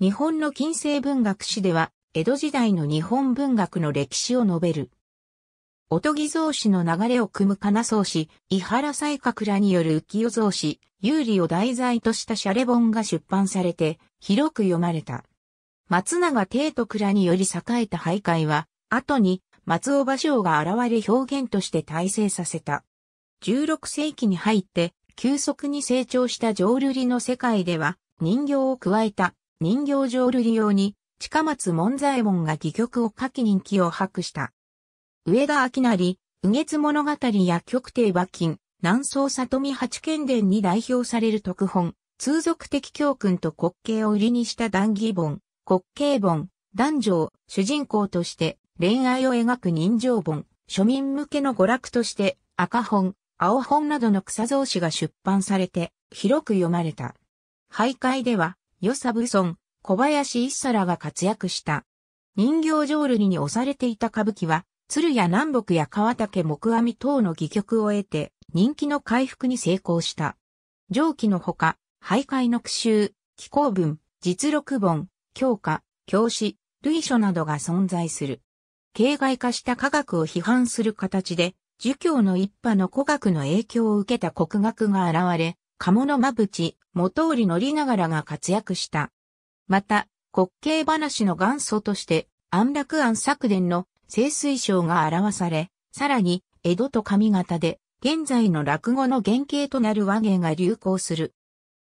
日本の近世文学史では、江戸時代の日本文学の歴史を述べる。おとぎ造詞の流れを組む金草詞、伊原西閣らによる浮世造詞、有利を題材としたシャレ本が出版されて、広く読まれた。松永帝徳らにより栄えた徘徊は、後に松尾芭蕉が現れ表現として大成させた。16世紀に入って、急速に成長した浄瑠璃の世界では、人形を加えた人形浄瑠璃用に、近松門左衛門が戯曲を書き人気を博した。上田明成、右月物語や極帝馬琴、南宋里見八賢伝に代表される特本、通俗的教訓と滑稽を売りにした談義本、滑稽本、男女を主人公として恋愛を描く人情本、庶民向けの娯楽として赤本、青本などの草造紙が出版されて広く読まれた。徘徊では与サブソン、小林一皿が活躍した。人形浄瑠璃に押されていた歌舞伎は、鶴や南北や川竹木阿弥等の戯曲を得て、人気の回復に成功した。上記のほか、徘徊の句集、紀行文、実録本、教科、教師、類書などが存在する。形骸化した科学を批判する形で、儒教の一派の古学の影響を受けた国学が現れ、鴨の間淵、元織ながらが活躍した。また、滑稽話の元祖として、安楽庵作伝の清水章が表され、さらに、江戸と上方で、現在の落語の原型となる和芸が流行する。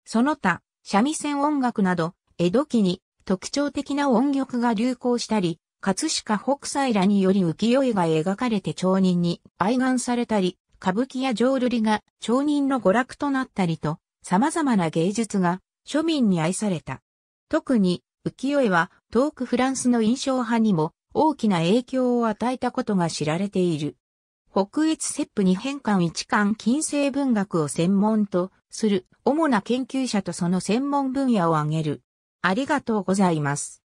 その他、三味線音楽など、江戸期に特徴的な音曲が流行したり、葛飾北斎らにより浮世絵が描かれて町人に愛願されたり、歌舞伎や浄瑠璃が町人の娯楽となったりと、様々な芸術が庶民に愛された。特に、浮世絵は遠くフランスの印象派にも大きな影響を与えたことが知られている。北越ップに変換一貫近世文学を専門とする主な研究者とその専門分野を挙げる。ありがとうございます。